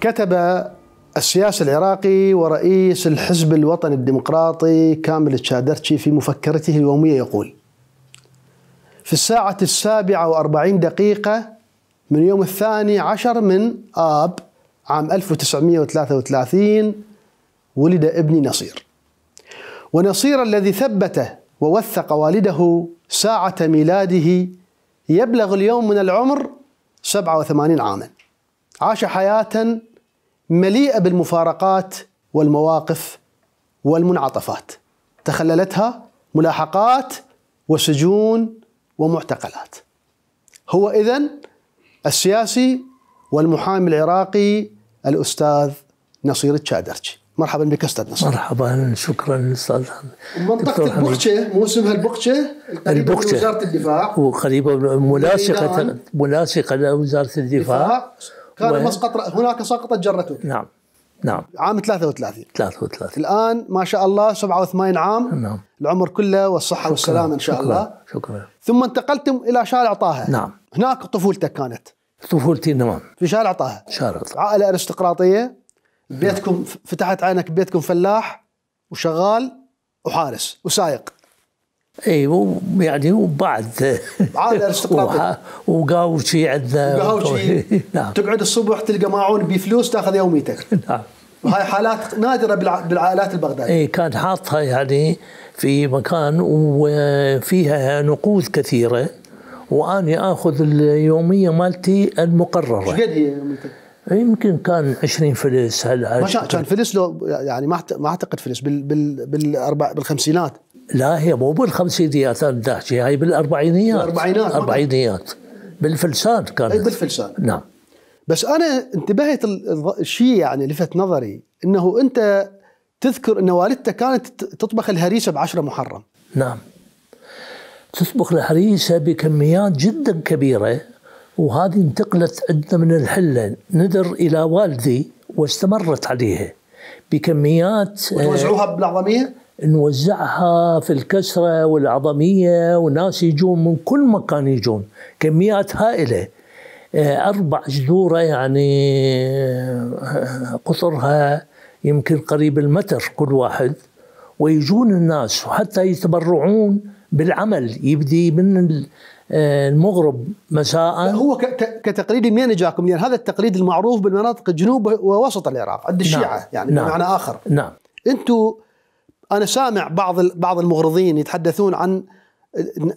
كتب السياسي العراقي ورئيس الحزب الوطني الديمقراطي كامل تشادرتشي في مفكرته اليومية يقول في الساعة السابعة وأربعين دقيقة من يوم الثاني عشر من آب عام 1933 ولد ابني نصير ونصير الذي ثبت ووثق والده ساعة ميلاده يبلغ اليوم من العمر 87 عاما عاش حياة مليئه بالمفارقات والمواقف والمنعطفات تخللتها ملاحقات وسجون ومعتقلات هو اذا السياسي والمحامي العراقي الاستاذ نصير الشادرجي مرحبا بك استاذ نصر مرحبا شكرا استاذ منطقه البقشه مو اسمها البقشه البقشه وزاره الدفاع وقريبه ملاصقه ملاصقه لوزاره الدفاع, الدفاع. كان و... مسقط رأ... هناك سقطت جرتك نعم نعم عام 33 33 الان ما شاء الله 87 عام نعم العمر كله والصحه شكرا. والسلامه ان شاء شكرا. الله شكرا ثم انتقلتم الى شارع طه نعم هناك طفولتك كانت طفولتي نعم في شارع طه شارع طه عائله ارستقراطيه بيتكم نعم. فتحت عينك بيتكم فلاح وشغال وحارس وسايق اي يعني وبعد عائله وقاوشي عندنا نعم تقعد الصبح تلقى معون بفلوس تاخذ يوميتك نعم وهاي حالات نادره بالعائلات البغداديه اي كان حاطها يعني في مكان وفيها نقود كثيره واني اخذ اليوميه مالتي المقرره شقد هي يوميتك؟ يمكن كان 20 فلس هلا ما كان فلس لو يعني ما ما اعتقد فلس بال بال بالاربع بالخمسينات لا هي مو بالخمسينيات انا بدي احكي بالاربعينيات بالاربعينات الاربعينيات بالفلسان كانت بالفلسان نعم بس انا انتبهت الشيء يعني لفت نظري انه انت تذكر ان والدتك كانت تطبخ الهريسه ب 10 محرم نعم تطبخ الهريسه بكميات جدا كبيره وهذه انتقلت عندنا من الحلة ندر إلى والدي واستمرت عليها بكميات وتوزعوها بالعظمية؟ آه، نوزعها في الكسرة والعظمية وناس يجون من كل مكان يجون كميات هائلة آه، أربع جذورة يعني آه، قطرها يمكن قريب المتر كل واحد ويجون الناس وحتى يتبرعون بالعمل يبدي من المغرب مساء هو كتقليد منين جاكم؟ لان يعني هذا التقليد المعروف بالمناطق جنوب ووسط العراق عند نعم، الشيعه نعم. يعني نعم. بمعنى اخر نعم انتم انا سامع بعض بعض المغرضين يتحدثون عن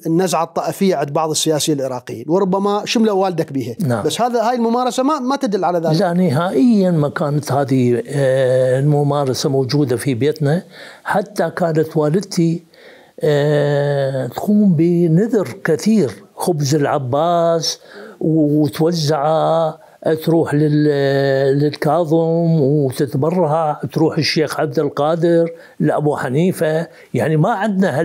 النزعه الطائفيه عند بعض السياسيين العراقيين وربما شملوا والدك بها نعم. بس هذا هاي الممارسه ما ما تدل على ذلك لا نهائيا ما كانت هذه آه، الممارسه موجوده في بيتنا حتى كانت والدتي آه، تقوم بنذر كثير خبز العباس وتوزعه آه، تروح آه، للكاظم وتتبرع تروح الشيخ عبد القادر لابو حنيفه يعني ما عندنا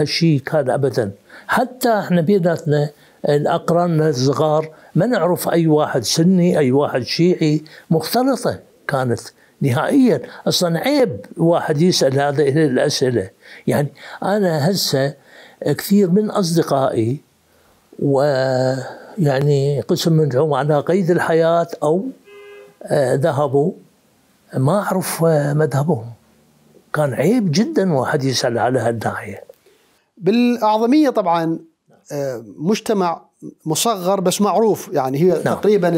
هالشيء كان ابدا حتى احنا بيناتنا اقراننا الصغار ما نعرف اي واحد سني اي واحد شيعي مختلطه كانت نهائيا اصلا عيب واحد يسال هذه الاسئله يعني أنا هسه كثير من أصدقائي ويعني قسم منهم على قيد الحياة أو آه، ذهبوا ما أعرف آه، مذهبهم كان عيب جدا واحد يسأل على هالناحية بالأعظمية طبعا آه، مجتمع مصغر بس معروف يعني هي نعم. تقريبا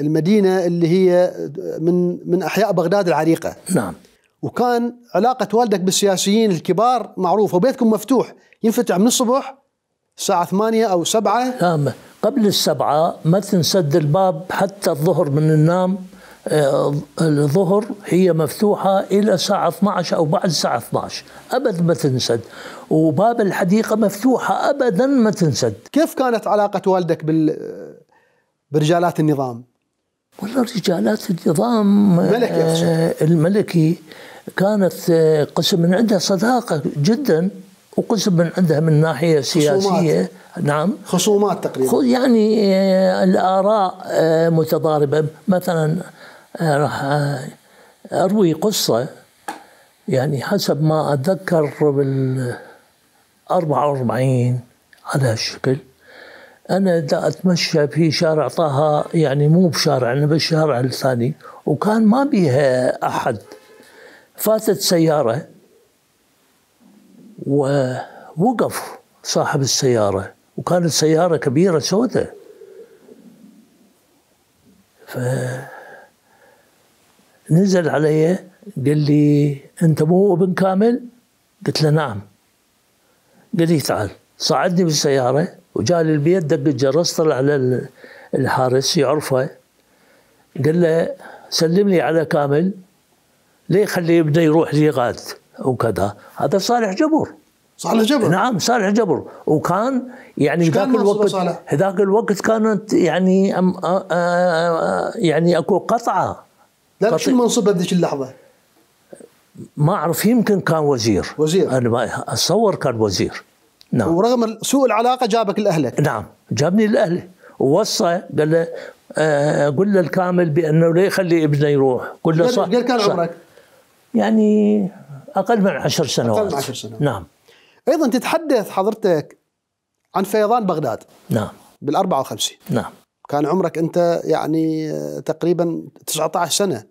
المدينة اللي هي من من أحياء بغداد العريقة نعم وكان علاقة والدك بالسياسيين الكبار معروفة وبيتكم مفتوح ينفتح من الصبح الساعة ثمانية أو سبعة نعم قبل السبعة ما تنسد الباب حتى الظهر من النام آه، الظهر هي مفتوحة إلى الساعة 12 أو بعد الساعة 12 أبد ما تنسد وباب الحديقة مفتوحة أبدا ما تنسد كيف كانت علاقة والدك بال... برجالات النظام؟ والله رجالات النظام آه الملكي كانت آه، قسم من عندها صداقة جدا وقسم من عندها من ناحية سياسية خصومات. نعم خصومات تقريبا يعني آه، الآراء آه، متضاربة مثلا راح أروي قصة يعني حسب ما أتذكر بال 44 على هالشكل انا دا اتمشى في شارع طه يعني مو بشارع انا بالشارع الثاني وكان ما بيها احد فاتت سياره ووقف صاحب السياره وكانت سياره كبيره سوداء فنزل علي قال لي انت مو ابن كامل؟ قلت له نعم قال لي تعال صعدني بالسياره وجاء للبيت دق الجرس طلع على الحارس يعرفه قال له سلم لي على كامل ليه يخلي ابنه يروح ليغات وكذا هذا صالح جبر صالح جبر نعم صالح جبر وكان يعني ذاك الوقت ذاك الوقت كانت يعني أم آآ آآ يعني اكو قطعه لا شو المنصب بهذيك اللحظه؟ ما اعرف يمكن كان وزير وزير انا ما اتصور كان وزير نعم ورغم سوء العلاقه جابك لاهلك نعم جابني لاهلي ووصى قال له آه، قل له الكامل بانه لا يخلي ابنه يروح قل له صح قال كان عمرك يعني اقل من عشر سنوات اقل من عشر سنوات نعم ايضا تتحدث حضرتك عن فيضان بغداد نعم بال 54 نعم كان عمرك انت يعني آه، تقريبا 19 سنه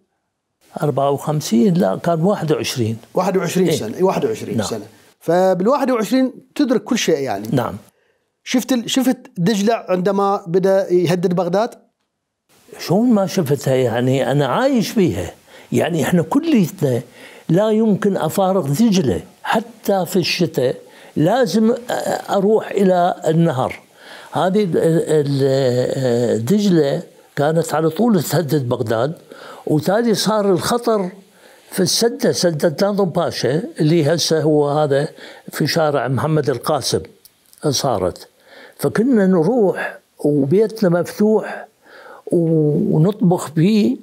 54 لا كان 21 21 إيه؟ سنه 21 إيه، نعم. سنه فبال 21 تدرك كل شيء يعني نعم شفت شفت دجله عندما بدا يهدد بغداد؟ شلون ما شفتها يعني انا عايش فيها يعني احنا كليتنا لا يمكن افارق دجله حتى في الشتاء لازم اروح الى النهر هذه دجله كانت على طول تهدد بغداد وتالي صار الخطر في السده سده ناظم باشا اللي هسه هو هذا في شارع محمد القاسم صارت فكنا نروح وبيتنا مفتوح ونطبخ فيه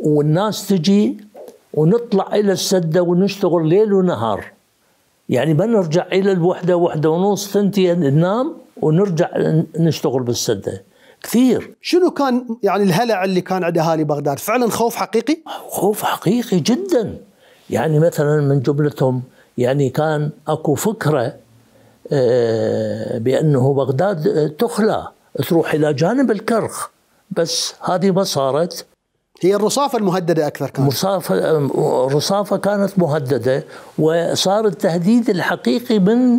والناس تجي ونطلع الى السده ونشتغل ليل ونهار يعني ما نرجع الى الوحده وحده ونص ثنتين ننام ونرجع نشتغل بالسده كثير شنو كان يعني الهلع اللي كان عند اهالي بغداد فعلا خوف حقيقي خوف حقيقي جدا يعني مثلا من جملتهم يعني كان اكو فكره آه، بانه بغداد تخلى تروح الى جانب الكرخ بس هذه ما صارت هي الرصافة المهددة أكثر كانت الرصافة كانت مهددة وصار التهديد الحقيقي من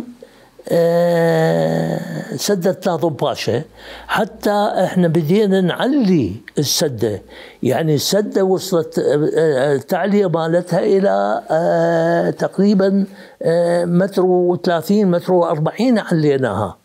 آه، سدتنا ضباشه حتى احنا بدينا نعلي السدة يعني السدة وصلت آه، آه، التعلية مالتها إلى تقريبا متر وثلاثين متر وأربعين عليناها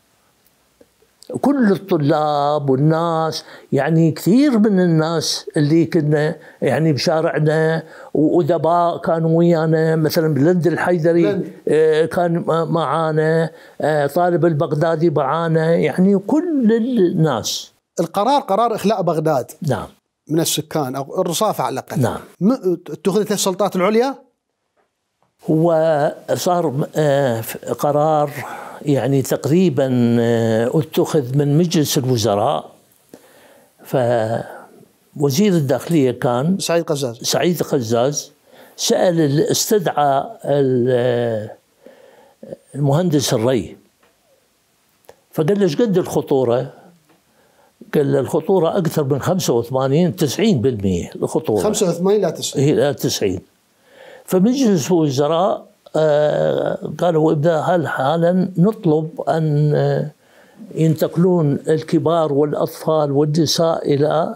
كل الطلاب والناس يعني كثير من الناس اللي كنا يعني بشارعنا وادباء كانوا ويانا مثلا بلند الحيدري آه، كان معانا آه، طالب البغدادي معانا يعني كل الناس القرار قرار اخلاء بغداد نعم من السكان او الرصافه على الاقل نعم اتخذت السلطات العليا هو صار آه، قرار يعني تقريبا آه، اتخذ من مجلس الوزراء فوزير الداخلية كان سعيد قزاز سعيد قزاز سأل استدعى آه، المهندس الري فقال له ايش قد الخطورة؟ قال له الخطورة أكثر من 85 90% الخطورة 85 لا 90 لا 90 فمجلس الوزراء آه، قالوا إذا هل حالا نطلب أن آه، ينتقلون الكبار والأطفال والنساء إلى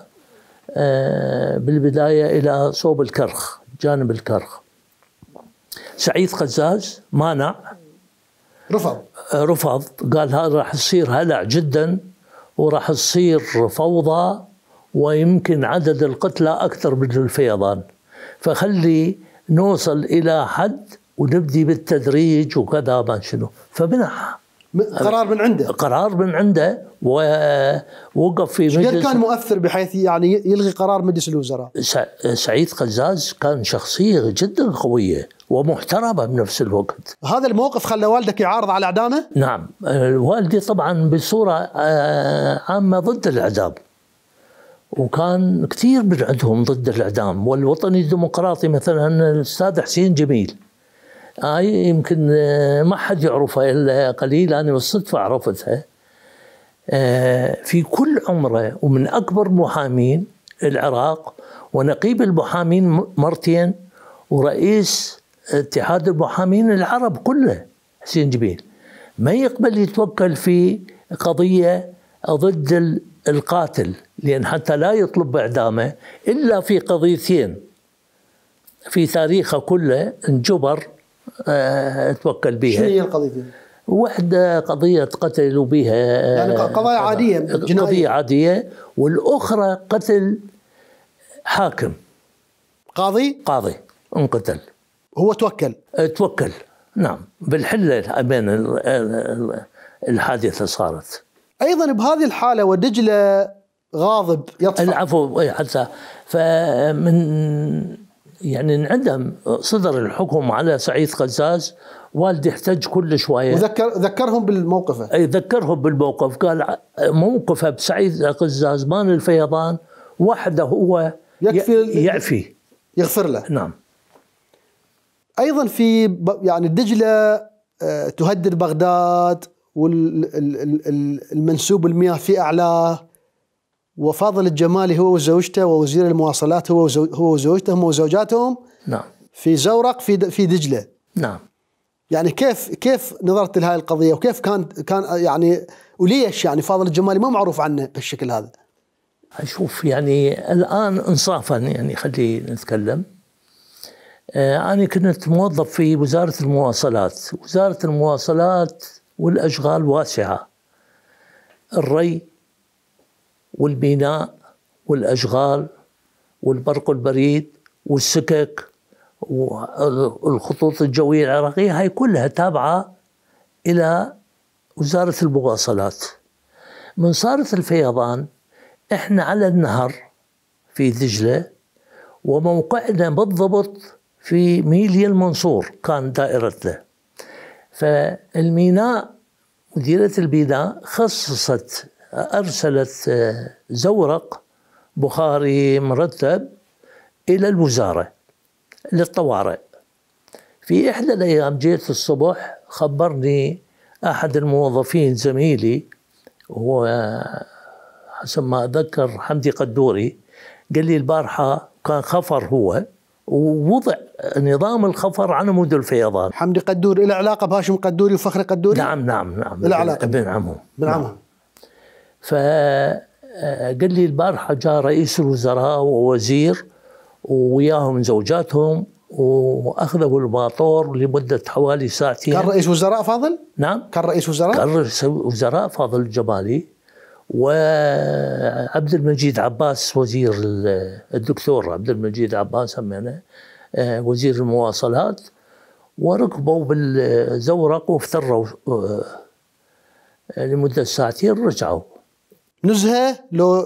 آه، بالبداية إلى صوب الكرخ جانب الكرخ سعيد قزاز مانع رفض رفض قال هذا راح يصير هلع جدا وراح تصير فوضى ويمكن عدد القتلى أكثر من الفيضان فخلي نوصل الى حد ونبدي بالتدريج وكذا ما شنو فمنح قرار من عنده قرار من عنده ووقف في مجلس كان مؤثر بحيث يعني يلغي قرار مجلس الوزراء سعيد قزاز كان شخصيه جدا قويه ومحترمه بنفس الوقت هذا الموقف خلى والدك يعارض على اعدامه نعم والدي طبعا بصوره آه، عامه ضد الاعدام وكان كثير من عندهم ضد الاعدام والوطني الديمقراطي مثلا الاستاذ حسين جميل هاي آه، يمكن آه، ما حد يعرفها الا قليل انا بالصدفه عرفتها آه، في كل عمره ومن اكبر محامين العراق ونقيب المحامين مرتين ورئيس اتحاد المحامين العرب كله حسين جميل ما يقبل يتوكل في قضيه ضد القاتل لأن حتى لا يطلب إعدامه إلا في قضيتين في تاريخه كله انجبر آه، توكل بها شنو هي القضيتين؟ واحدة قضية قتلوا بها يعني قضايا آه، عادية جنائية. قضية عادية والأخرى قتل حاكم قاضي؟ قاضي انقتل هو توكل آه، توكل نعم بالحلة بين الحادثة صارت ايضا بهذه الحاله ودجله غاضب يطفى العفو حتى فمن يعني انعدم صدر الحكم على سعيد قزاز والدي احتج كل شويه وذكر ذكرهم بالموقف اي ذكرهم بالموقف قال موقفه بسعيد قزاز مان الفيضان وحده هو يكفي يعفي يغفر له نعم ايضا في يعني دجله آه، تهدد بغداد والمنسوب المياه في أعلاه وفاضل الجمالي هو وزوجته ووزير المواصلات هو هو وزوجته هم وزوجاتهم نعم في زورق في في دجله نعم يعني كيف كيف نظرت لهذه القضيه وكيف كان كان يعني وليش يعني فاضل الجمالي ما معروف عنه بالشكل هذا؟ اشوف يعني الان انصافا يعني خلي نتكلم آه، انا كنت موظف في وزاره المواصلات، وزاره المواصلات والأشغال واسعة الري والبناء والأشغال والبرق البريد والسكك والخطوط الجوية العراقية هاي كلها تابعة إلى وزارة المواصلات من صارت الفيضان احنا على النهر في دجلة وموقعنا بالضبط في ميليا المنصور كان دائرتنا فالميناء مديرة البناء خصصت أرسلت آه، زورق بخاري مرتب إلى الوزارة للطوارئ في إحدى الأيام جيت الصبح خبرني أحد الموظفين زميلي هو آه، حسب ما أتذكر حمدي قدوري قال لي البارحة كان خفر هو ووضع نظام الخفر على مود الفيضان حمدي قدور له علاقه بهاشم قدوري وفخري قدوري؟ نعم نعم نعم له علاقه ابن عمه ابن عمه نعم. فقال آه، لي البارحه جاء رئيس الوزراء ووزير وياهم زوجاتهم واخذوا الباطور لمده حوالي ساعتين كان رئيس وزراء فاضل؟ نعم كان رئيس وزراء؟ كان رئيس وزراء فاضل الجبالي وعبد المجيد عباس وزير الدكتور عبد المجيد عباس سمينا يعني، آه، وزير المواصلات وركبوا بالزورق وافتروا آه، لمده ساعتين رجعوا نزهه لو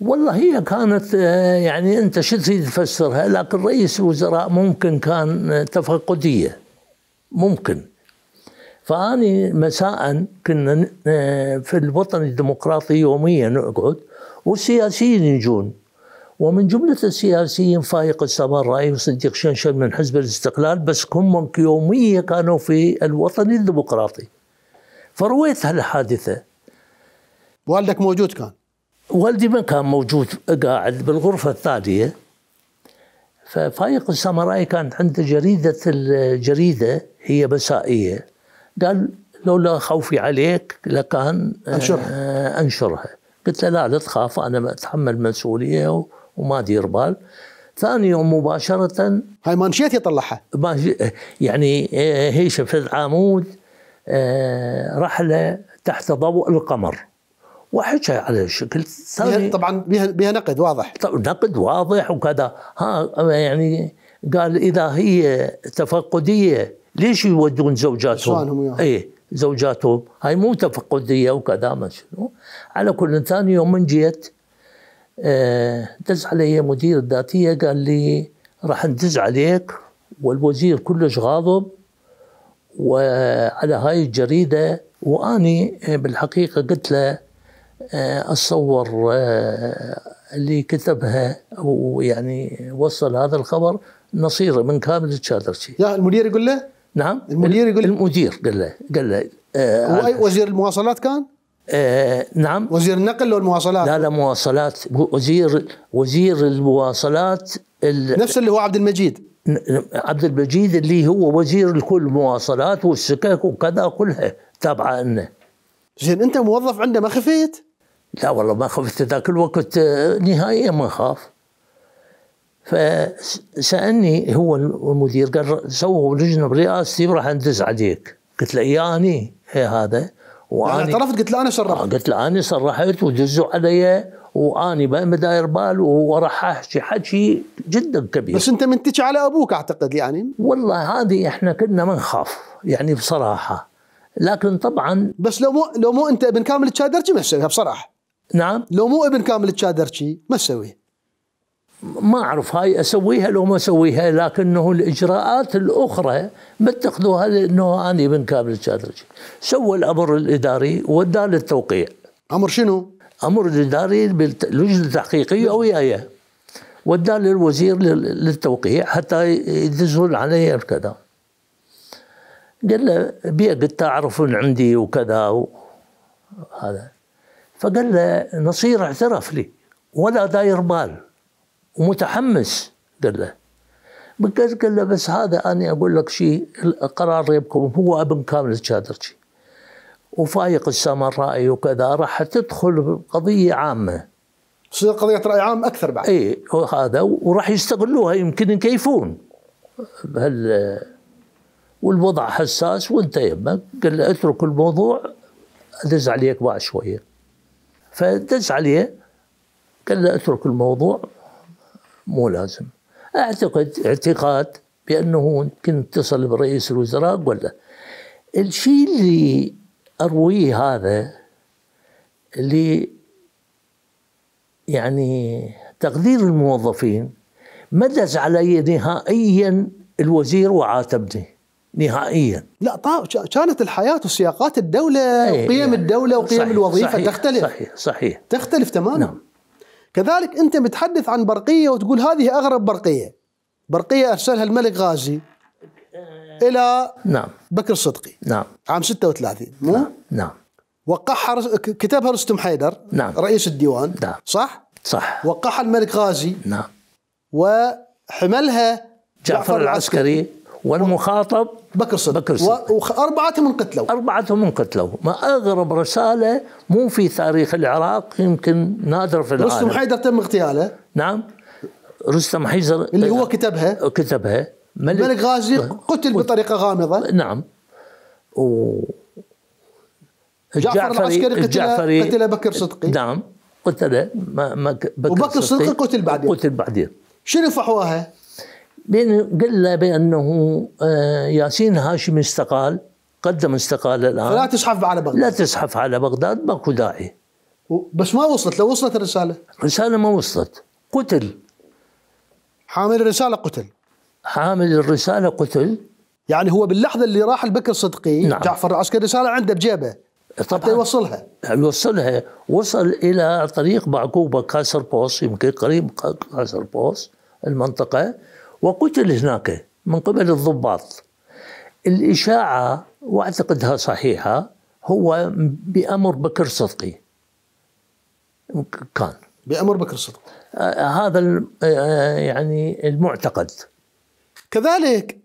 والله هي كانت آه، يعني انت شو تريد تفسرها لكن رئيس الوزراء ممكن كان تفقديه ممكن فأني مساء كنا آه، في الوطن الديمقراطي يوميا نقعد والسياسيين يجون ومن جملة السياسيين فايق السمر رأي وصديق شنشن من حزب الاستقلال بس هم يوميا كانوا في الوطن الديمقراطي فرويت هالحادثة والدك موجود كان؟ والدي ما كان موجود قاعد بالغرفة الثانية ففايق الساموراي كانت عنده جريدة الجريدة هي مسائية قال لولا خوفي عليك لكان أنشرها آه، أنشرها قلت له لا لا تخاف أنا أتحمل مسؤولية وما دير بال ثاني يوم مباشرة هاي مانشيتي طلعها يعني آه، هيشة في العمود آه، رحلة تحت ضوء القمر وحكى على الشكل ثاني طبعا بها بها نقد واضح نقد واضح وكذا ها يعني قال اذا هي تفقديه ليش يودون زوجاتهم؟ ايه زوجاتهم هاي مو تفقديه وكذا ما شنو على كل ثاني يوم من جيت آه، دز علي مدير الذاتيه قال لي راح ندز عليك والوزير كلش غاضب وعلى هاي الجريده واني آه، بالحقيقه قلت له اتصور آه، اللي كتبها ويعني وصل هذا الخبر نصيره من كامل الشادرشي. لا المدير يقول له؟ نعم المدير يقول المدير قال له قال له آه،, آه وزير المواصلات كان؟ آه نعم وزير النقل ولا المواصلات؟ لا لا مواصلات وزير وزير المواصلات ال... نفس اللي هو عبد المجيد عبد المجيد اللي هو وزير الكل المواصلات والسكك وكذا كلها تابعه لنا زين انت موظف عنده ما خفيت؟ لا والله ما خفت ذاك الوقت آه، نهائيا ما خاف فسالني هو المدير قال سووا لجنه برئاستي راح ندز عليك قلت له ياني إيه هي إيه هذا وانا يعني اعترفت قلت له انا صرحت آه، قلت له انا صرحت ودزوا علي واني ما داير بال وراح احكي حكي جدا كبير بس انت منتج على ابوك اعتقد يعني والله هذه احنا كنا ما نخاف يعني بصراحه لكن طبعا بس لو مو لو مو انت ابن كامل الشادرجي ما تسويها بصراحه نعم لو مو ابن كامل الشادرجي ما تسويها ما اعرف هاي اسويها لو ما اسويها لكنه الاجراءات الاخرى ما اتخذوها لانه اني بن كامل الشاذلي سوى الامر الاداري وداه للتوقيع امر شنو؟ امر الاداري باللجنه التحقيقيه نعم. ويايه وداه للوزير للتوقيع حتى يدزون علي الكذا قال له قلت تعرف عندي وكذا وهذا فقال له نصير اعترف لي ولا داير بال ومتحمس قال له بكاز قال له بس هذا أنا أقول لك شيء قرار يبكم هو ابن كامل الشادرجي وفايق السامرائي وكذا راح تدخل قضية عامة تصير قضية رأي عام أكثر بعد إي وهذا وراح يستغلوها يمكن يكيفون بهال والوضع حساس وانت يمك قال له اترك الموضوع ادز عليك بعد شوية فدز عليه قال له اترك الموضوع مو لازم اعتقد اعتقاد بانه يمكن اتصل برئيس الوزراء ولا الشيء اللي ارويه هذا اللي يعني تقدير الموظفين ما دز علي نهائيا الوزير وعاتبني نهائيا لا كانت الحياه وسياقات الدوله إيه، وقيم يعني الدوله وقيم صحيح الوظيفه صحيح تختلف صحيح صحيح تختلف تماما نعم كذلك أنت بتحدث عن برقية وتقول هذه أغرب برقية برقية أرسلها الملك غازي إلى نعم بكر الصدقي نعم عام 36 مو؟ نعم, نعم. وقعها كتبها رستم حيدر نعم رئيس الديوان نعم صح؟ صح وقعها الملك غازي نعم وحملها جعفر, جعفر العسكري والمخاطب بكر صدق بكر صدق وأربعتهم انقتلوا أربعتهم انقتلوا ما أغرب رسالة مو في تاريخ العراق يمكن نادرة في العالم رستم حيدر تم اغتياله نعم رستم حيدر اللي هو كتبها آه، كتبها ملك, ملك غازي آه، قتل بطريقة غامضة نعم و جعفر العسكري قتل قتل بكر صدقي نعم قتل ما ما بكر وبكر صدقي قتل بعدين قتل بعدين شنو فحواها؟ قلنا بانه آه، ياسين هاشمي استقال قدم استقالة الان فلا تزحف على بغداد لا تزحف على بغداد ماكو داعي بس ما وصلت لو وصلت الرسالة الرسالة ما وصلت قتل حامل الرسالة قتل حامل الرسالة قتل يعني هو باللحظة اللي راح البكر الصدقي نعم. جعفر العسكري الرسالة عنده بجيبه طبعا حتى يوصلها يوصلها وصل إلى طريق بعقوبة كاسر بوس يمكن قريب كاسر بوس المنطقة وقتل هناك من قبل الضباط الإشاعة وأعتقدها صحيحة هو بأمر بكر صدقي كان بأمر بكر صدقي آه، هذا آه، يعني المعتقد كذلك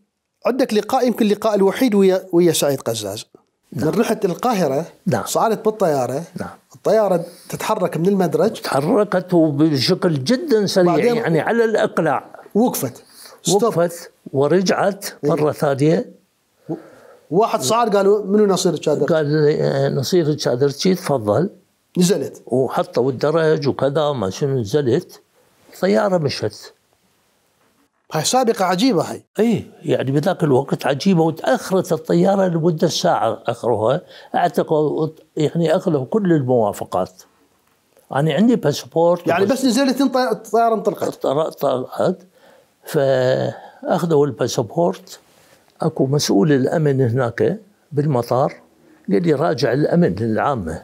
عندك لقاء يمكن اللقاء الوحيد ويا ويا سعيد قزاز نعم. من رحت القاهرة نعم. صعدت بالطيارة نعم. الطيارة تتحرك من المدرج تحركت بشكل جدا سريع يعني على الإقلاع وقفت وقفت ورجعت مره ثانيه واحد صار قالوا منو نصير الشادر قال آه، نصير الشادرتشي تفضل نزلت وحطوا الدرج وكذا وما شنو نزلت الطياره مشت هاي سابقة عجيبة هاي اي يعني بذاك الوقت عجيبة وتأخرت الطيارة لمدة ساعة أخرها أعتقد يعني أخذوا كل الموافقات أنا يعني عندي باسبورت يعني بس, نزلت الطيارة انطلقت فاخذوا الباسبورت اكو مسؤول الامن هناك بالمطار قال لي راجع الامن العامه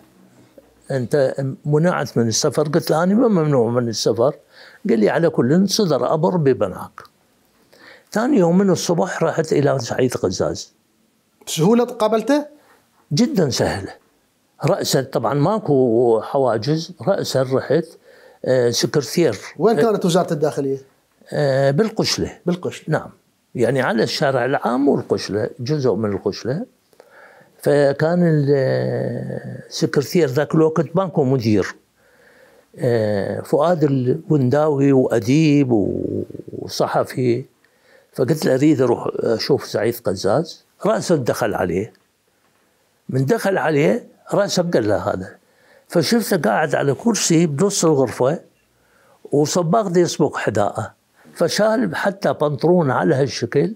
انت منعت من السفر قلت له انا ما ممنوع من السفر قال لي على كل صدر امر ببناك ثاني يوم من الصبح رحت الى سعيد قزاز بسهوله قابلته؟ جدا سهله راسا طبعا ماكو حواجز راسا رحت آه، سكرتير وين كانت وزاره الداخليه؟ آه، بالقشله بالقشله نعم يعني على الشارع العام والقشله جزء من القشله فكان السكرتير ذاك الوقت بانكو مدير آه، فؤاد الونداوي واديب وصحفي فقلت له اريد اروح اشوف سعيد قزاز راسا دخل عليه من دخل عليه راسا قال له هذا فشفته قاعد على كرسي بنص الغرفه وصباغ يصبغ حذاءه فشال حتى بنطرون على هالشكل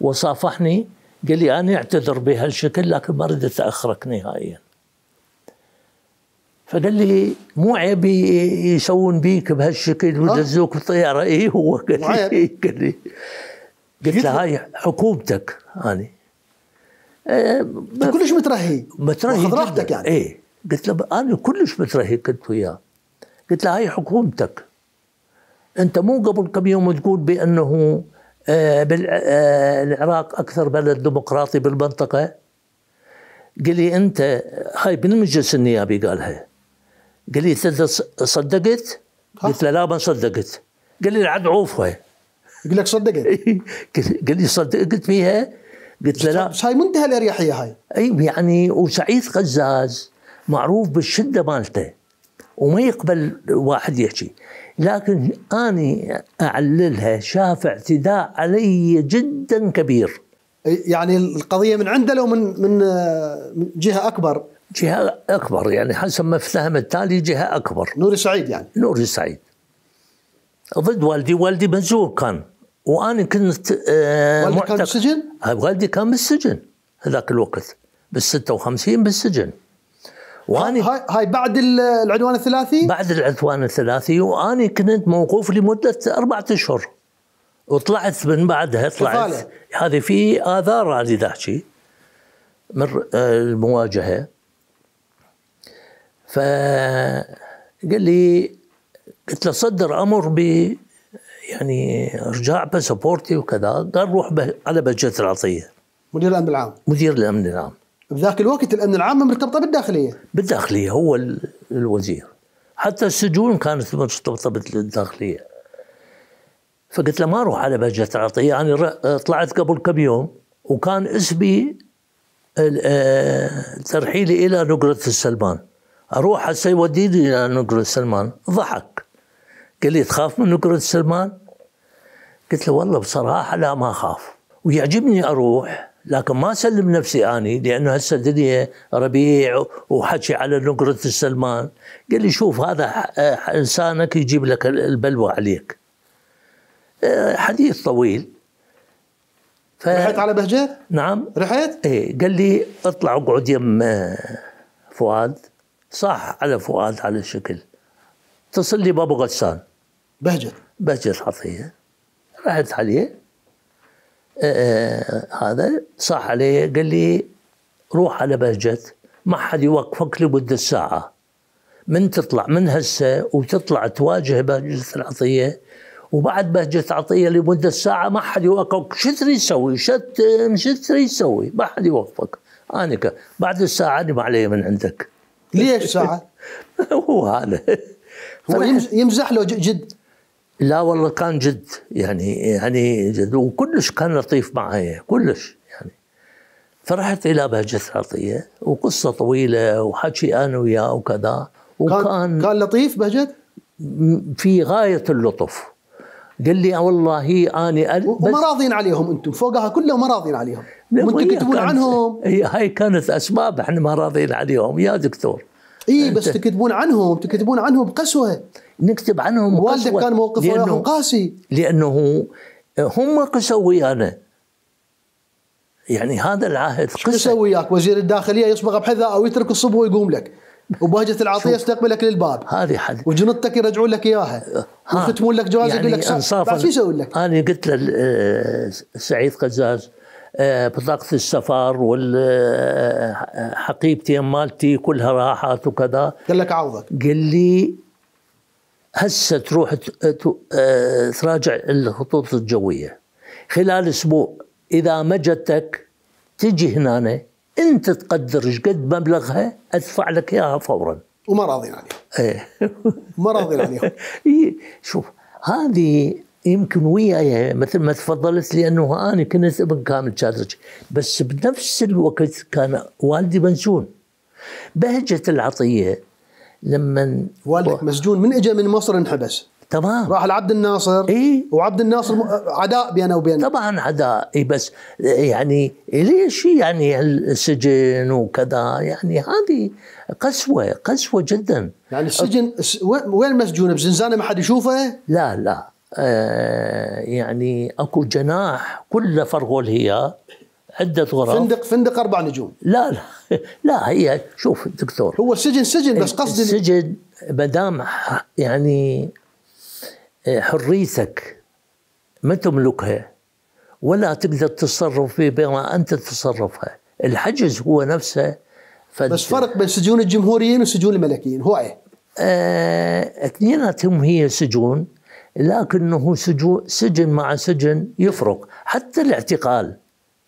وصافحني قال لي انا اعتذر بهالشكل لكن ما اريد اتاخرك نهائيا فقال لي مو عيب يسوون بيك بهالشكل ويدزوك بالطياره اي هو قال لي قال لي قلت له هاي حكومتك اني انت كلش مترهي مترهي راحتك يعني اي قلت له انا كلش مترهي كنت وياه قلت له هاي حكومتك انت مو قبل كم يوم تقول بانه آه، آه، العراق اكثر بلد ديمقراطي بالمنطقه قال لي انت هاي بالمجلس النيابي قالها قال لي انت صدقت؟ قلت له لا ما صدقت قال لي عاد عوفها يقول لك صدقت قال لي صدقت فيها قلت له لا بس هاي منتهى الاريحيه هاي اي يعني وسعيد قزاز معروف بالشده مالته وما يقبل واحد يحكي لكن أني أعللها شاف اعتداء علي جدا كبير يعني القضية من عنده لو من من جهة أكبر جهة أكبر يعني حسب ما افتهم التالي جهة أكبر نوري سعيد يعني نوري سعيد ضد والدي والدي مزور كان وأنا كنت آه والدي كان بالسجن؟ آه، والدي كان بالسجن هذاك الوقت بال 56 بالسجن واني هاي, هاي بعد العدوان الثلاثي؟ بعد العدوان الثلاثي واني كنت موقوف لمده اربعة اشهر وطلعت من بعدها طلعت هذه في اثار هذه ذاك من المواجهه فقال لي قلت له صدر امر ب يعني ارجاع باسبورتي وكذا قال روح على بجت العطيه مدير الامن العام مدير الامن العام بذاك الوقت الامن العام مرتبطه بالداخليه بالداخليه هو الوزير حتى السجون كانت مرتبطه بالداخليه فقلت له ما اروح على بهجه العطيه يعني طلعت قبل كم يوم وكان اسمي آه، ترحيلي الى نقره السلمان اروح هسه يوديني الى نقره السلمان ضحك قال لي تخاف من نقره السلمان؟ قلت له والله بصراحه لا ما اخاف ويعجبني اروح لكن ما اسلم نفسي اني لانه هسه الدنيا ربيع وحكي على نقرة السلمان قال لي شوف هذا انسانك يجيب لك البلوى عليك حديث طويل ف... رحت على بهجه؟ نعم رحت؟ ايه قال لي اطلع اقعد يم آه، فؤاد صح على فؤاد على الشكل اتصل لي بابو غسان بهجت بهجت عطيه رحت عليه آه،, آه هذا صاح علي قال لي روح على بهجت ما حد يوقفك لمده ساعه من تطلع من هسه وتطلع تواجه بهجه العطيه وبعد بهجة عطية لمدة ساعة ما حد يوقفك شو تري تسوي شتم شو تري تسوي ما حد يوقفك أنا بعد الساعة اللي ما علي من عندك ليش ساعة؟ هو هذا هو يمزح له جد لا والله كان جد يعني يعني جد وكلش كان لطيف معي كلش يعني فرحت الى بهجت عطيه وقصه طويله وحكي انا وياه وكذا وكان كان لطيف بهجت؟ في غايه اللطف قال لي والله اني وما راضين عليهم انتم فوقها كلهم ما راضين عليهم وانتم تكتبون عنهم هي هاي كانت اسباب احنا ما راضين عليهم يا دكتور اي بس تكتبون عنهم تكتبون عنهم بقسوه نكتب عنهم والدك كان موقفه وياهم قاسي لانه هم قسوا ويانا يعني هذا العهد شو يسوي وياك وزير الداخليه يصبغ بحذاء او يترك الصبح ويقوم لك وبهجة العطية يستقبلك للباب هذه حد وجنطتك يرجعون لك اياها ويختمون لك جواز يعني يقول لك بعد شو يسوي لك؟ انا قلت لسعيد آه، قزاز آه، بطاقة السفر والحقيبتي آه، مالتي كلها راحت وكذا قال لك عوضك قال لي هسه تروح آه، تراجع الخطوط الجوية خلال أسبوع إذا ما جتك تجي هنا أنت تقدر ايش قد مبلغها أدفع لك إياها فورا وما راضين عليه ايه ما راضين عليهم إيه، شوف هذه يمكن وياي مثل ما تفضلت لانه انا كنت ابن كامل شاذج بس بنفس الوقت كان والدي مسجون بهجه العطيه لما والدك و... مسجون من اجى من مصر انحبس تمام راح لعبد الناصر اي وعبد الناصر عداء بينه وبين طبعا عداء اي بس يعني ليش يعني السجن وكذا يعني هذه قسوه قسوه جدا يعني السجن وين مسجون بزنزانه ما حد يشوفه؟ لا لا آه، يعني اكو جناح كله فرغول هي عده غرف فندق فندق اربع نجوم لا لا لا هي شوف دكتور هو سجن سجن بس قصدي السجن ما دام يعني آه، حريتك ما تملكها ولا تقدر تتصرف فيه بما انت تتصرفها الحجز هو نفسه بس فرق بين سجون الجمهوريين وسجون الملكيين هو ايه؟ آه، اثنيناتهم هي سجون لكنه سجو سجن مع سجن يفرق حتى الاعتقال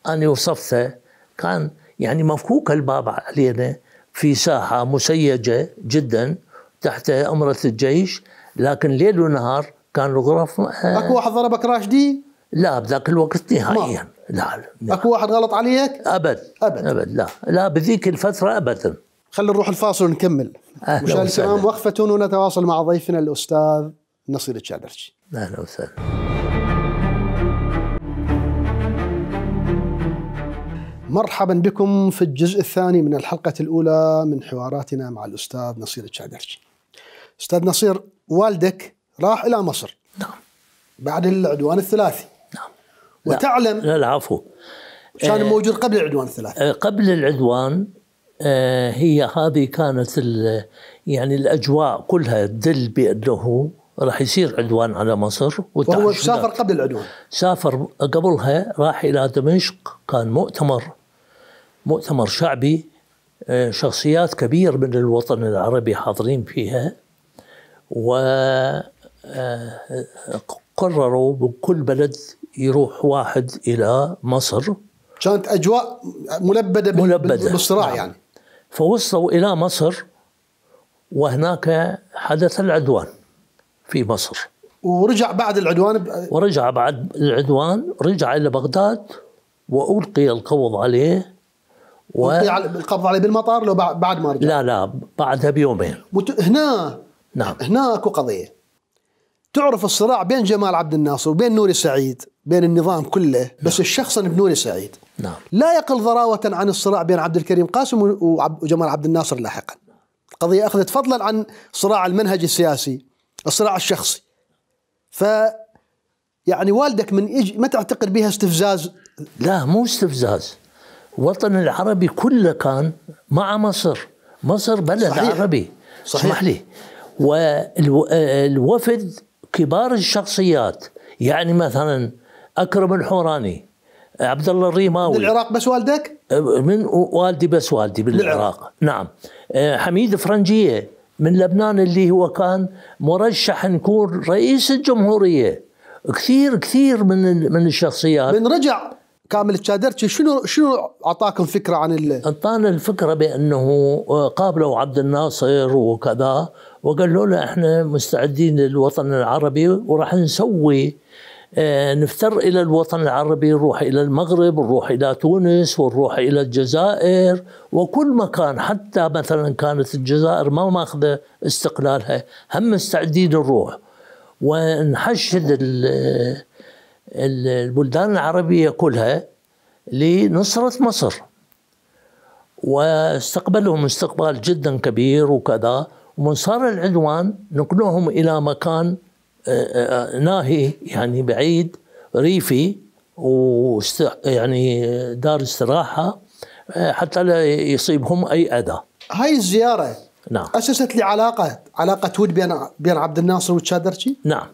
أنا وصفته كان يعني مفكوك الباب علينا في ساحة مسيجة جدا تحت أمرة الجيش لكن ليل ونهار كان الغرف آه، اكو واحد ضربك راشدي؟ لا بذاك الوقت نهائيا لا, لا اكو واحد غلط عليك؟ ابد ابد ابد لا لا بذيك الفترة ابدا خلينا نروح الفاصل ونكمل مشاهدينا وقفة ونتواصل مع ضيفنا الأستاذ نصير تشابرشي اهلا وسهلا مرحبا بكم في الجزء الثاني من الحلقة الأولى من حواراتنا مع الأستاذ نصير الشادرجي أستاذ نصير والدك راح إلى مصر نعم بعد العدوان الثلاثي نعم وتعلم لا, لا العفو كان آه، موجود قبل العدوان الثلاثي آه، قبل العدوان آه، هي هذه كانت يعني الأجواء كلها تدل بأنه راح يصير عدوان على مصر وهو سافر قبل العدوان سافر قبلها راح الى دمشق كان مؤتمر مؤتمر شعبي آه، شخصيات كبير من الوطن العربي حاضرين فيها وقرروا آه، بكل بلد يروح واحد الى مصر كانت اجواء ملبده, ملبدة بالصراع نعم. يعني فوصلوا الى مصر وهناك حدث العدوان في مصر ورجع بعد العدوان ب... ورجع بعد العدوان رجع إلى بغداد وألقي القبض عليه و... ألقي القبض عليه بالمطار لو بعد ما رجع لا لا بعدها بيومين مت... هنا نعم هنا اكو قضية تعرف الصراع بين جمال عبد الناصر وبين نوري سعيد بين النظام كله بس نعم. الشخصا بنوري سعيد نعم. لا يقل ضراوة عن الصراع بين عبد الكريم قاسم وجمال عبد الناصر لاحقا قضية أخذت فضلا عن صراع المنهج السياسي الصراع الشخصي ف يعني والدك من إج... ما تعتقد بها استفزاز لا مو استفزاز وطن العربي كله كان مع مصر مصر بلد صحيح. عربي صحيح. اسمح لي والوفد كبار الشخصيات يعني مثلا اكرم الحوراني عبد الله الريماوي من العراق بس والدك؟ من والدي بس والدي بالعراق نعم أه، حميد فرنجيه من لبنان اللي هو كان مرشح نكون رئيس الجمهوريه كثير كثير من من الشخصيات من رجع كامل الشادرتشي شنو شنو اعطاكم فكره عن ال اعطانا الفكره بانه آه، قابلوا عبد الناصر وكذا وقالوا له احنا مستعدين للوطن العربي وراح نسوي آه، نفتر إلى الوطن العربي نروح إلى المغرب نروح إلى تونس ونروح إلى الجزائر وكل مكان حتى مثلا كانت الجزائر ما ماخذة استقلالها هم مستعدين نروح ونحشد البلدان العربية كلها لنصرة مصر واستقبلهم استقبال جدا كبير وكذا ومن صار العدوان نقلوهم إلى مكان ناهي يعني بعيد ريفي يعني دار استراحه حتى لا يصيبهم اي اذى. هاي الزياره نعم اسست لي علاقه علاقه ود بين بين عبد الناصر والشادرشي؟ نعم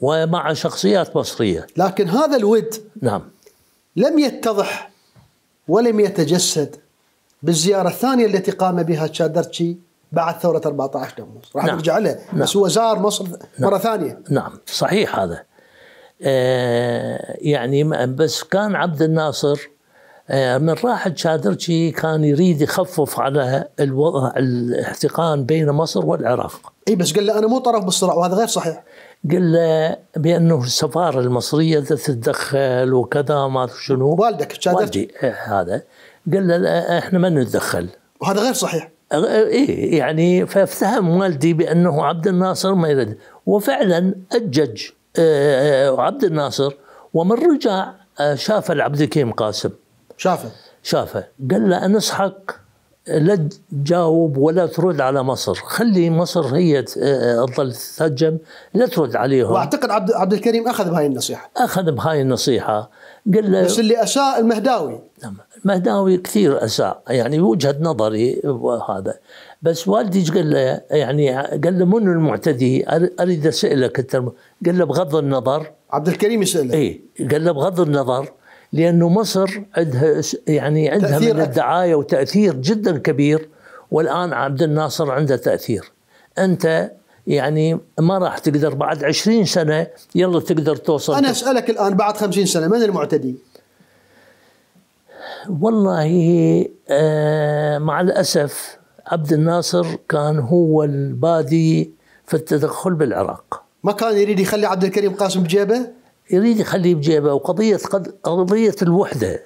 ومع شخصيات مصريه لكن هذا الود نعم لم يتضح ولم يتجسد بالزياره الثانيه التي قام بها تشادرشي بعد ثوره 14 تموز راح نعم. نرجع له نعم. بس هو زار مصر نعم. مره ثانيه نعم صحيح هذا آه يعني بس كان عبد الناصر آه من راح الشادرجي كان يريد يخفف على الوضع الاحتقان بين مصر والعراق اي بس قال له انا مو طرف بالصراع وهذا غير صحيح قال له بانه السفاره المصريه تتدخل وكذا ما شنو والدك والدي آه، هذا قال له احنا ما نتدخل وهذا غير صحيح ايه يعني فافتهم والدي بانه عبد الناصر ما يرد وفعلا اجج آه، عبد الناصر ومن رجع آه، شاف العبد الكريم قاسم شافه شافه قال له أنصحك لا تجاوب ولا ترد على مصر خلي مصر هي آه، تظل تهجم لا ترد عليهم واعتقد عبد, عبد الكريم اخذ بهاي النصيحه اخذ بهاي النصيحه قال له بس اللي اساء المهداوي نعم المهداوي كثير اساء يعني وجهه نظري وهذا بس والدي قال له يعني قال له من المعتدي اريد اسالك انت قال له بغض النظر عبد الكريم يساله اي قال له بغض النظر لانه مصر عندها يعني عندها من الدعايه وتاثير جدا كبير والان عبد الناصر عنده تاثير انت يعني ما راح تقدر بعد 20 سنه يلا تقدر توصل انا اسالك الان بعد 50 سنه من المعتدي؟ والله آه مع الاسف عبد الناصر كان هو البادي في التدخل بالعراق ما كان يريد يخلي عبد الكريم قاسم بجيبه؟ يريد يخليه بجيبه وقضيه قضيه الوحده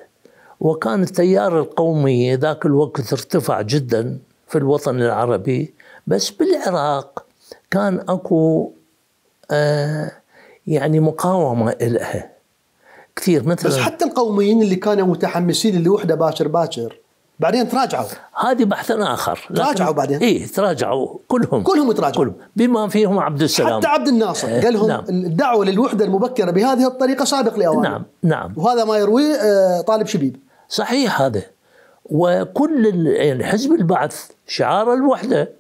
وكان التيار القومي ذاك الوقت ارتفع جدا في الوطن العربي بس بالعراق كان اكو آه يعني مقاومه لها كثير مثل بس حتى القوميين اللي كانوا متحمسين للوحده باكر باكر بعدين تراجعوا هذه بحث اخر تراجعوا بعدين اي تراجعوا كلهم كلهم تراجعوا كلهم بما فيهم عبد السلام حتى عبد الناصر آه قال لهم نعم. الدعوه للوحده المبكره بهذه الطريقه سابق لاوان نعم نعم وهذا ما يرويه آه طالب شبيب صحيح هذا وكل الحزب يعني البعث شعار الوحده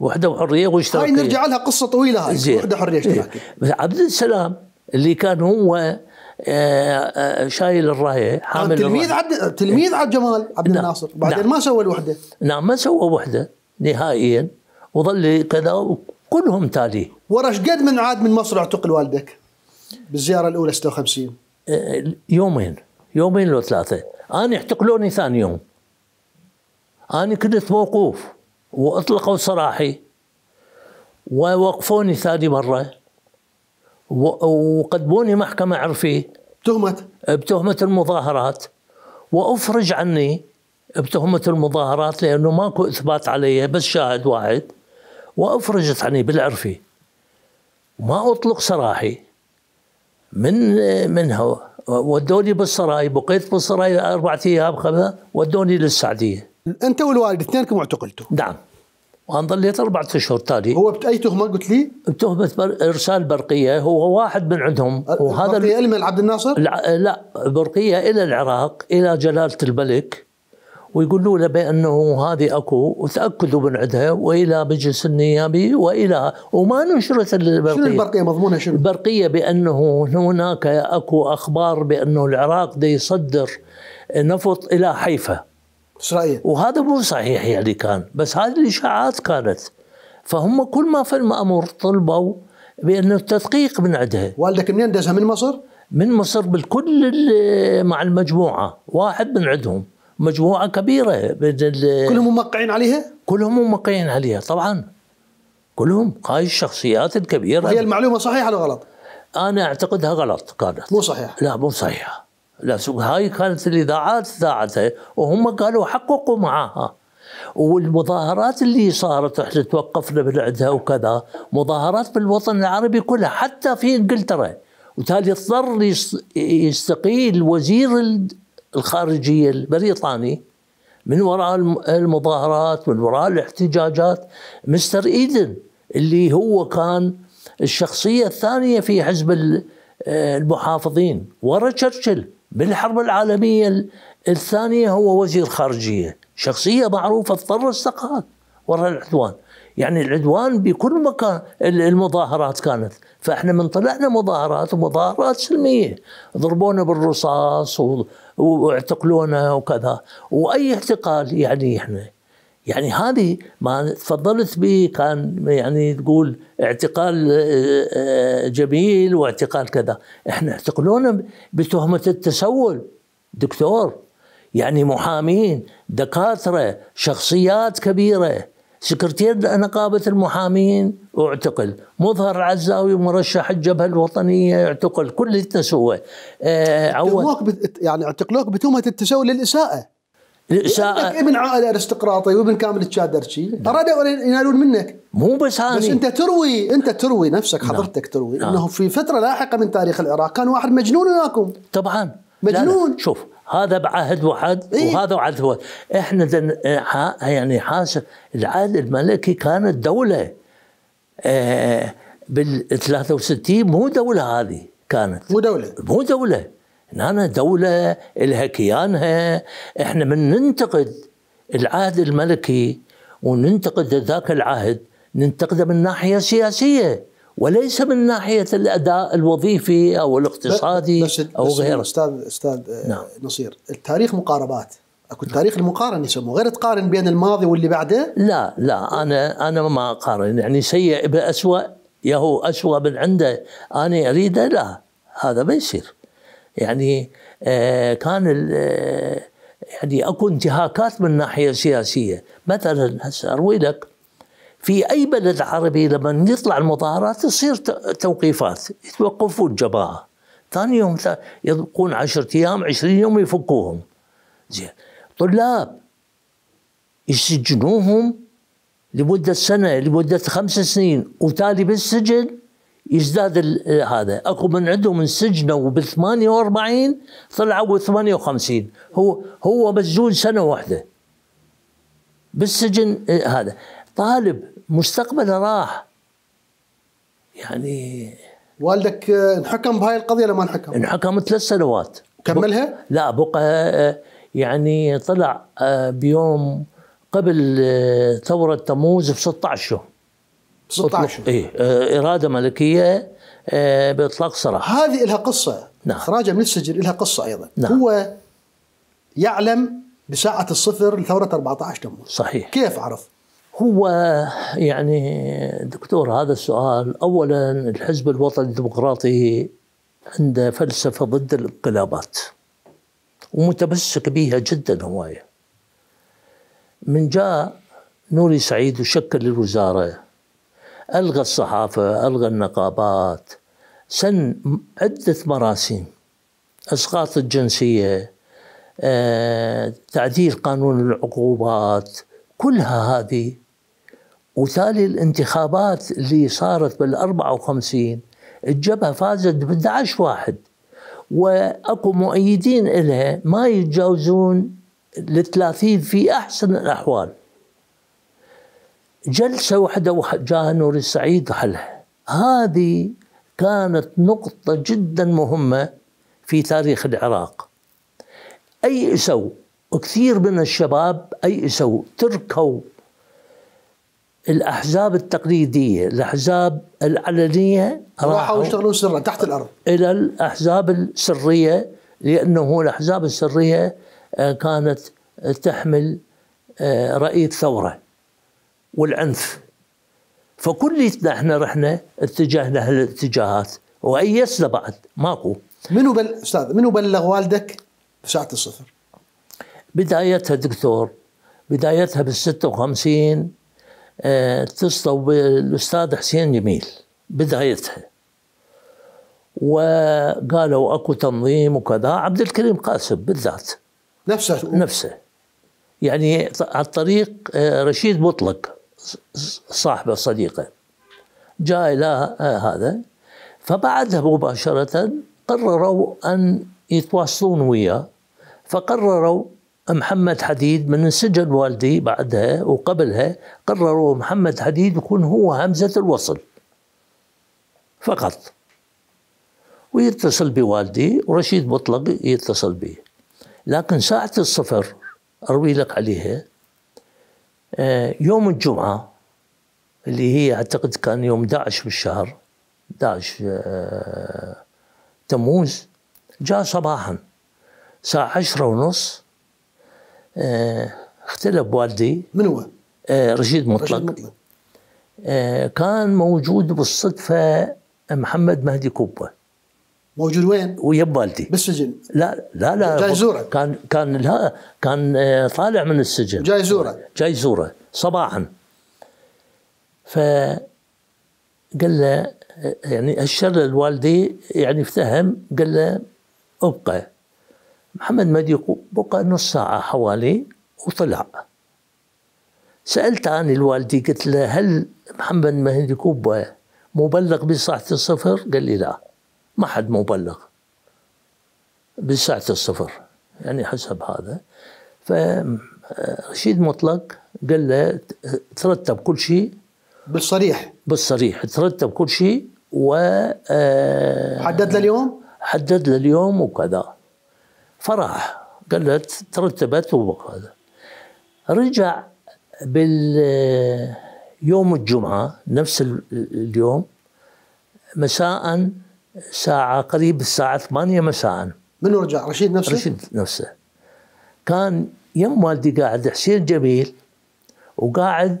وحده وحريه واشتراكيه هاي نرجع لها قصه طويله هاي زين. وحده حريه إيه. اشتراكيه عبد السلام اللي كان هو آه، آه، شايل الرايه حامل طيب، تلميذ عد تلميذ عبد جمال عبد نعم. الناصر بعدين نعم. ما سوى الوحده نعم ما سوى وحده نهائيا وظل كذا كلهم تاليه ورش قد من عاد من مصر اعتقل والدك بالزياره الاولى 56 آه، يومين يومين لو ثلاثه انا اعتقلوني ثاني يوم انا كنت موقوف وأطلقوا سراحي ووقفوني ثاني مرة وقدموني محكمة عرفية بتهمة بتهمة المظاهرات وأفرج عني بتهمة المظاهرات لأنه ماكو إثبات علي بس شاهد واحد وأفرجت عني بالعرفي ما أطلق سراحي من منها ودوني بالسراي بقيت بالسراي أربعة أيام خمسة ودوني للسعدية انت والوالد اثنينكم اعتقلتوا نعم وانا ضليت اربعة اشهر تالي هو باي تهمه قلت لي؟ بتهمه بر... ارسال برقيه هو واحد من عندهم وهذا برقيه لمن عبد الناصر؟ لا, لا برقيه الى العراق الى جلاله الملك ويقولوا له بانه هذه اكو وتاكدوا من عندها والى مجلس النيابي والى وما نشرت البرقيه شنو البرقيه مضمونها شنو؟ البرقيه بانه هناك اكو اخبار بانه العراق دي يصدر نفط الى حيفا اسرائيل وهذا مو صحيح يعني كان بس هذه الاشاعات كانت فهم كل ما في المامور طلبوا بانه التدقيق من عندها والدك منين دزها من مصر؟ من مصر بالكل مع المجموعه واحد من عندهم مجموعه كبيره كلهم موقعين عليها؟ كلهم موقعين عليها طبعا كلهم هاي الشخصيات الكبيره هي المعلومه صحيحه ولا غلط؟ انا اعتقدها غلط كانت مو صحيحه لا مو صحيحه لا هاي كانت الاذاعات ذاعتها وهم قالوا حققوا معاها والمظاهرات اللي صارت احنا توقفنا من عندها وكذا مظاهرات بالوطن العربي كلها حتى في انجلترا وتالي اضطر يستقيل وزير الخارجيه البريطاني من وراء المظاهرات من وراء الاحتجاجات مستر ايدن اللي هو كان الشخصيه الثانيه في حزب آه، المحافظين ورا تشرشل بالحرب العالمية الثانية هو وزير خارجية شخصية معروفة اضطر استقال وراء العدوان يعني العدوان بكل مكان المظاهرات كانت فاحنا من طلعنا مظاهرات ومظاهرات سلميه ضربونا بالرصاص واعتقلونا وكذا واي اعتقال يعني احنا يعني هذه ما تفضلت به كان يعني تقول اعتقال آه، آه، جميل واعتقال كذا احنا اعتقلونا بتهمة التسول دكتور يعني محامين دكاترة شخصيات كبيرة سكرتير نقابة المحامين اعتقل مظهر العزاوي مرشح الجبهة الوطنية اعتقل كل التسوى اه يعني اعتقلوك بتهمة التسول للإساءة شا... ابن عائله ارستقراطي وابن كامل الشادرشي ارادوا ينالون منك مو بس هاني بس انت تروي انت تروي نفسك نعم. حضرتك تروي نعم. انه في فتره لاحقه من تاريخ العراق كان واحد مجنون هناكم طبعا مجنون لا لا. شوف هذا بعهد واحد إيه؟ وهذا بعهد واحد احنا دن... إيه، يعني حاسب العهد الملكي كانت دوله آه بال 63 مو دوله هذه كانت مو دوله مو دوله ان انا دوله لها كيانها احنا من ننتقد العهد الملكي وننتقد ذاك العهد ننتقده من ناحيه سياسيه وليس من ناحيه الاداء الوظيفي او الاقتصادي بس او بس غيره استاذ استاذ آه، نعم. نصير التاريخ مقاربات اكو نعم. تاريخ المقارنه يسموه غير تقارن بين الماضي واللي بعده لا لا انا انا ما اقارن يعني سيء باسوء يهو اسوء من عنده انا اريده لا هذا ما يصير يعني آه، كان آه، يعني اكو انتهاكات من الناحيه السياسيه مثلا هسه اروي لك في اي بلد عربي لما يطلع المظاهرات تصير توقيفات يتوقفون جماعه ثاني يوم يبقون 10 ايام 20 يوم يفكوهم زين طلاب يسجنوهم لمده سنه لمده خمس سنين وتالي بالسجن يزداد آه، هذا اكو من عندهم انسجنوا ب 48 طلعوا 58 هو هو مسجون سنه واحده بالسجن آه، هذا طالب مستقبله راح يعني والدك آه، انحكم بهاي القضيه لما انحكم؟ انحكم ثلاث سنوات كملها؟ لا بقى يعني طلع بيوم قبل ثوره تموز ب 16 شهر 19 اي آه، اراده ملكيه آه، باطلاق سراح هذه لها قصه نعم خراجة من السجن لها قصه ايضا نعم. هو يعلم بساعه الصفر لثوره 14 تموز صحيح كيف عرف؟ هو يعني دكتور هذا السؤال اولا الحزب الوطني الديمقراطي عنده فلسفه ضد الانقلابات ومتمسك بها جدا هوايه من جاء نوري سعيد وشكل الوزاره ألغى الصحافة ألغى النقابات سن عدة مراسم أسقاط الجنسية آه، تعديل قانون العقوبات كلها هذه وتالي الانتخابات اللي صارت بال 54 الجبهة فازت ب 11 واحد واكو مؤيدين لها ما يتجاوزون ال 30 في احسن الاحوال جلسة واحدة وجاء نور السعيد حلها هذه كانت نقطة جدا مهمة في تاريخ العراق أيئسوا وكثير من الشباب أيئسوا تركوا الأحزاب التقليدية الأحزاب العلنية راحوا يشتغلوا سرا تحت الأرض إلى الأحزاب السرية لأنه الأحزاب السرية آه، كانت تحمل آه، رأي الثورة والعنف فكلنا احنا رحنا اتجهنا هالاتجاهات وايسنا بعد ماكو منو بل استاذ منو بلغ والدك بساعه الصفر؟ بدايتها دكتور بدايتها بال 56 اتصلوا آه، بالاستاذ حسين جميل بدايتها وقالوا اكو تنظيم وكذا عبد الكريم قاسم بالذات نفسه نفسه يعني على الطريق آه، رشيد مطلق صاحبه صديقه جاء إلى هذا فبعدها مباشرة قرروا أن يتواصلون وياه فقرروا محمد حديد من انسجن والدي بعدها وقبلها قرروا محمد حديد يكون هو همزة الوصل فقط ويتصل بوالدي ورشيد مطلق يتصل به لكن ساعة الصفر أروي لك عليها آه، يوم الجمعة اللي هي أعتقد كان يوم 11 بالشهر 11 آه، تموز جاء صباحا الساعة عشرة ونص آه، اختلف والدي من هو؟ رشيد مطلق, رشيد مطلق. كان موجود بالصدفة محمد مهدي كوبة موجود وين؟ ويا بوالدي بالسجن لا لا لا جاي يزوره كان كان لا كان آه، طالع من السجن جاي يزوره جاي يزوره صباحا ف قال له آه، يعني اشر له الوالدي يعني افتهم قال له ابقى محمد مدي بقى نص ساعه حوالي وطلع سالت عن الوالدي قلت له هل محمد مهدي كوبا مبلغ بصحة الصفر؟ قال لي لا ما حد مبلغ بساعة الصفر يعني حسب هذا فرشيد مطلق قال له ترتب كل شيء بالصريح بالصريح ترتب كل شيء و آه، حدد لليوم حدد لليوم وكذا فراح قال له ترتبت وكذا رجع بال آه، يوم الجمعة نفس اليوم مساء ساعة قريب الساعة 8 مساء منو رجع رشيد نفسه؟ رشيد نفسه كان يم والدي قاعد حسين جميل وقاعد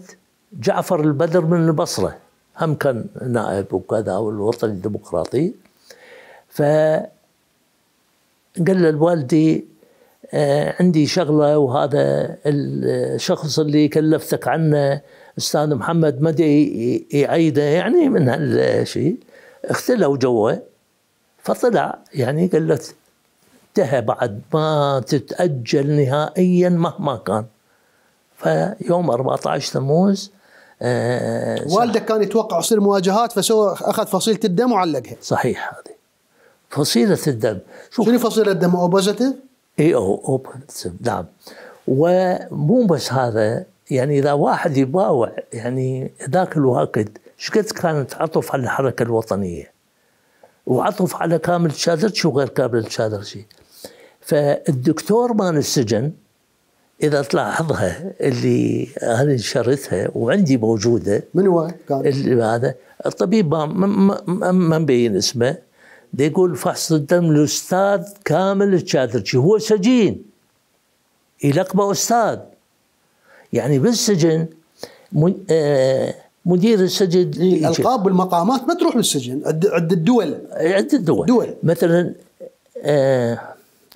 جعفر البدر من البصرة هم كان نائب وكذا والوطني الديمقراطي ف قال لوالدي آه، عندي شغلة وهذا الشخص اللي كلفتك عنه أستاذ محمد مدى يعيده يعني من هالشيء اختلوا جوا فطلع يعني قال له انتهى بعد ما تتأجل نهائيا مهما كان فيوم 14 تموز آه والدك كان يتوقع يصير مواجهات فسوى اخذ فصيله الدم وعلقها صحيح هذه فصيله الدم شوف شنو فصيله الدم اوبوزيتيف؟ اي او اوبوزيتيف نعم ومو بس هذا يعني اذا واحد يباوع يعني ذاك الواقد شقد كانت عطف على الحركه الوطنيه وعطف على كامل شو وغير كامل الشاذرشي فالدكتور مال السجن اذا تلاحظها اللي انا شريتها وعندي موجوده من هو هذا الطبيب ما مبين اسمه يقول فحص الدم الاستاذ كامل الشاذرشي هو سجين يلقبه استاذ يعني بالسجن من آه مدير السجن الالقاب والمقامات ما تروح للسجن عند الدول عند الدول إيه، دول. مثلا آه،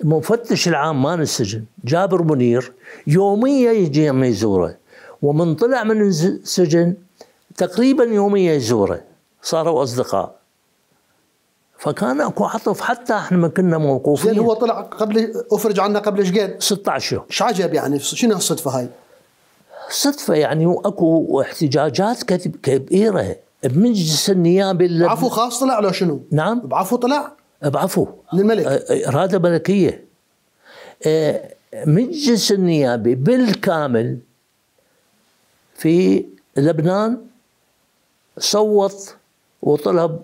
مفتش العام مال السجن جابر منير يوميا يجي يزوره ومن طلع من السجن تقريبا يوميا يزوره صاروا اصدقاء فكان اكو عطف حتى احنا ما كنا موقوفين زين هو طلع قبل افرج عنا قبل ايش قد؟ 16 يوم ايش عجب يعني شنو الصدفه هاي؟ صدفه يعني اكو احتجاجات كبيره بمجلس النيابه بعفو خاص طلع لو شنو؟ نعم بعفو طلع؟ بعفو للملك اراده ملكيه مجلس النيابه بالكامل في لبنان صوت وطلب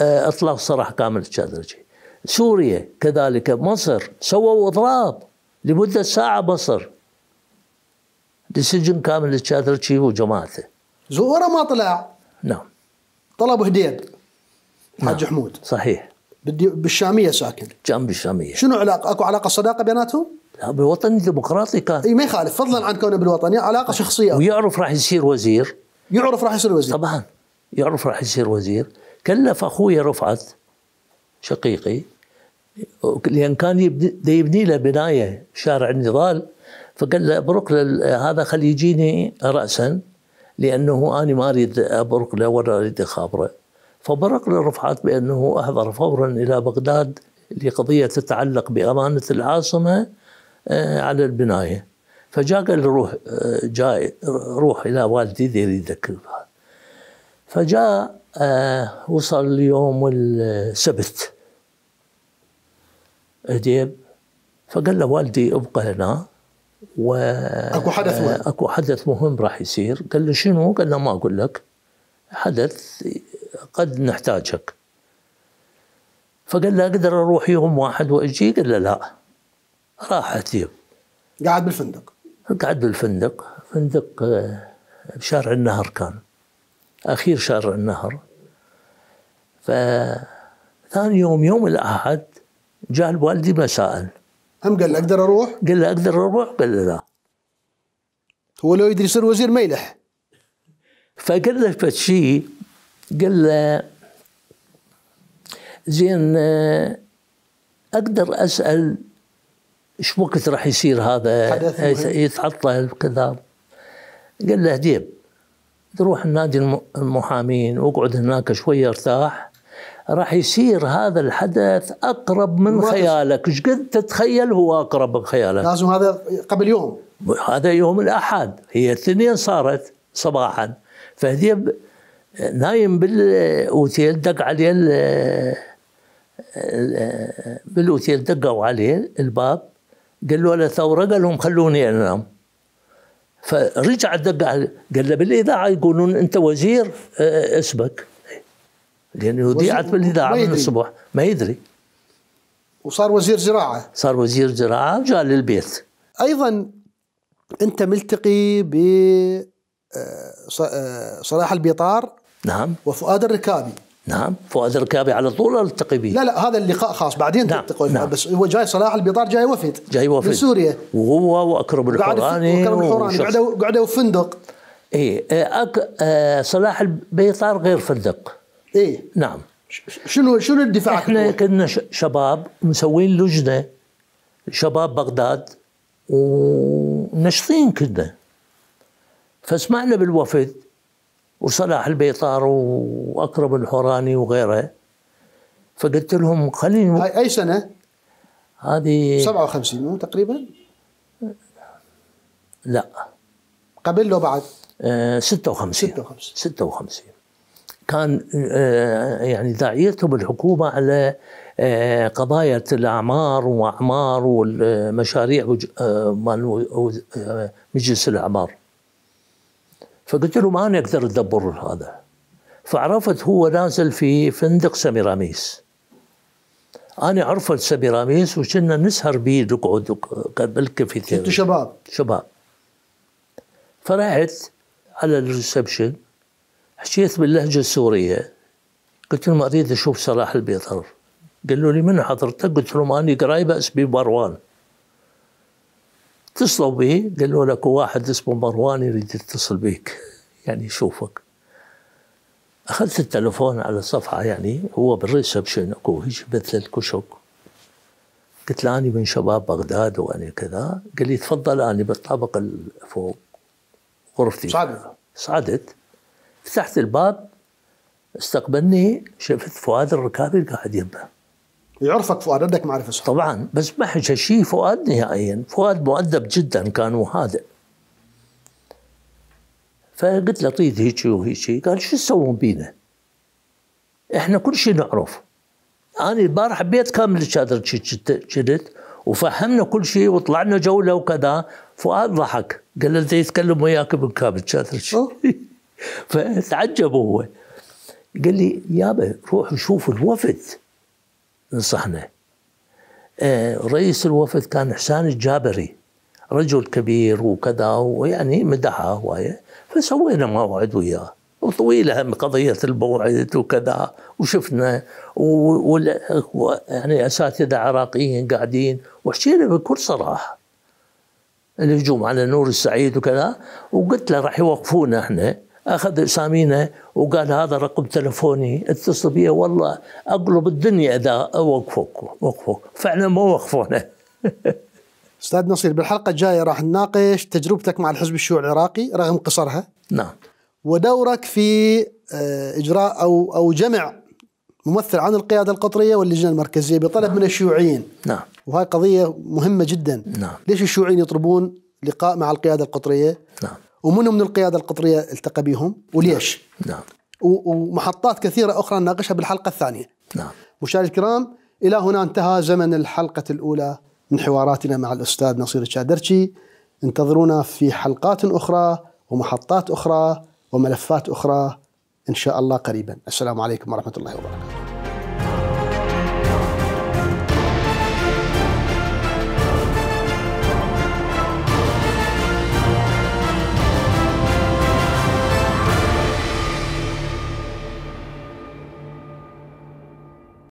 اطلاق سراح كامل الشاذرجي سوريا كذلك مصر سووا اضراب لمده ساعه مصر دي سجن كامل للتشاترتشي وجماعته زوره ما طلع نعم طلب هديد حاج نعم. حمود صحيح بدي بالشاميه ساكن جنب الشاميه شنو علاقه اكو علاقه صداقه بيناتهم؟ لا بالوطني ديمقراطي كان اي ما يخالف فضلا عن كونه بالوطني علاقه شخصيه ويعرف راح يصير وزير يعرف راح يصير وزير طبعا يعرف راح يصير وزير كلف اخوي رفعت شقيقي لان كان يبني, يبني له بنايه شارع النضال فقال له ابرق هذا خلي يجيني راسا لانه انا ما اريد ابرق له ولا اريد اخابره فبرق له رفعت بانه احضر فورا الى بغداد لقضيه تتعلق بامانه العاصمه آه، على البنايه فجاء قال روح آه، جاي روح الى والدي يريدك فجاء آه، وصل يوم السبت اديب فقال له والدي ابقى هنا و اكو حدث آه، مهم اكو حدث مهم راح يصير قال له شنو؟ قال له ما اقول لك حدث قد نحتاجك فقال له اقدر اروح يوم واحد واجي؟ قال له لا راح اثير قاعد بالفندق قاعد بالفندق فندق بشارع آه، النهر كان اخير شارع النهر فثاني يوم يوم الاحد جاء الوالدي مساءً هم قال له اقدر اروح؟ قال له اقدر اروح؟ قال له لا هو لو يدري يصير وزير ما يلح فقال له فتشي قال له زين آه، اقدر اسال ايش وقت راح يصير هذا حدث يتعطل كذا قال له ديب تروح نادي المحامين واقعد هناك شويه ارتاح راح يصير هذا الحدث اقرب من خيالك ايش قد تتخيل هو اقرب من خيالك لازم هذا قبل يوم هذا يوم الاحد هي الاثنين صارت صباحا فهذي نايم بالاوتيل دق عليه آه، آه، بالاوتيل دقوا عليه الباب قالوا له ثوره قال لهم خلوني انام فرجع دق قال له بالاذاعه يقولون انت وزير آه، اسمك لانه ضيعت بالاذاعه من الصبح ما يدري وصار وزير زراعه صار وزير زراعه وجاء للبيت ايضا انت ملتقي ب آه، آه، صلاح البيطار نعم وفؤاد الركابي نعم فؤاد الركابي على طول التقي به لا لا هذا اللقاء خاص بعدين نعم تلتقي نعم بس هو جاي صلاح البيطار جاي وفد جاي وفد من سوريا وهو واكرم الحوراني واكرم الحوراني قعدوا قعدوا في فندق إيه،, ايه أك... آه صلاح البيطار غير فندق ايه نعم شنو شنو الدفاع احنا كنا شباب مسوين لجنه شباب بغداد ونشطين كنا فسمعنا بالوفد وصلاح البيطار واكرم الحوراني وغيره فقلت لهم خليني هاي اي سنه؟ هذه 57 مو تقريبا؟ لا قبل لو بعد؟ آه 56 56 56 كان آه، يعني داعيتهم الحكومه على آه، قضايا الاعمار واعمار والمشاريع آه، مال مجلس الاعمار فقلت له ما انا اقدر ادبر هذا فعرفت هو نازل في فندق سميراميس انا عرفت سميراميس وكنا نسهر به نقعد بالكافيتيريا كنتوا شباب شباب فرحت على الريسبشن حكيت باللهجه السوريه قلت لهم اريد اشوف صلاح البيطر قالوا لي من حضرتك؟ قلت لهم اني قرايب اسمي مروان اتصلوا به قالوا لك واحد اسمه مروان يريد يتصل بك يعني يشوفك اخذت التلفون على صفحه يعني هو بالريسبشن اكو هيك مثل الكشك قلت له اني من شباب بغداد واني كذا قال لي تفضل اني بالطابق اللي فوق غرفتي صعدت صعدت فتحت الباب استقبلني شفت فؤاد الركابي قاعد يمه يعرفك فؤاد عندك معرفه صح طبعا بس ما حكى شيء فؤاد نهائيا فؤاد مؤدب جدا كان وهادئ فقلت له طيب هيك وهيك قال شو تسوون بينا؟ احنا كل شيء نعرف انا البارح بيت كامل شادر شدت وفهمنا كل شيء وطلعنا جوله وكذا فؤاد ضحك قال له يتكلم وياك بالكامل شادر فتعجب هو قال لي يابا روح نشوف الوفد نصحنا آه، رئيس الوفد كان حسان الجابري رجل كبير وكذا ويعني مدحه هوايه فسوينا موعد وياه وطويلة هم قضية البوعد وكذا وشفنا ويعني يعني أساتذة عراقيين قاعدين وحكينا بكل صراحة الهجوم على نور السعيد وكذا وقلت له راح يوقفونا احنا اخذ اسامينا وقال هذا رقم تلفوني اتصل بي والله اقلب الدنيا اذا اوقفوك وقفك فعلا ما وقفونا استاذ نصير بالحلقه الجايه راح نناقش تجربتك مع الحزب الشيوعي العراقي رغم قصرها نعم ودورك في آه، اجراء او او جمع ممثل عن القياده القطريه واللجنه المركزيه بطلب نعم. من الشيوعيين نعم وهي قضيه مهمه جدا نعم ليش الشيوعيين يطلبون لقاء مع القياده القطريه نعم ومنهم من القياده القطريه التقى بهم وليش؟ نعم, نعم. ومحطات كثيره اخرى نناقشها بالحلقه الثانيه. نعم مشاهدينا الكرام الى هنا انتهى زمن الحلقه الاولى من حواراتنا مع الاستاذ نصير الشادرشي انتظرونا في حلقات اخرى ومحطات اخرى وملفات اخرى ان شاء الله قريبا السلام عليكم ورحمه الله وبركاته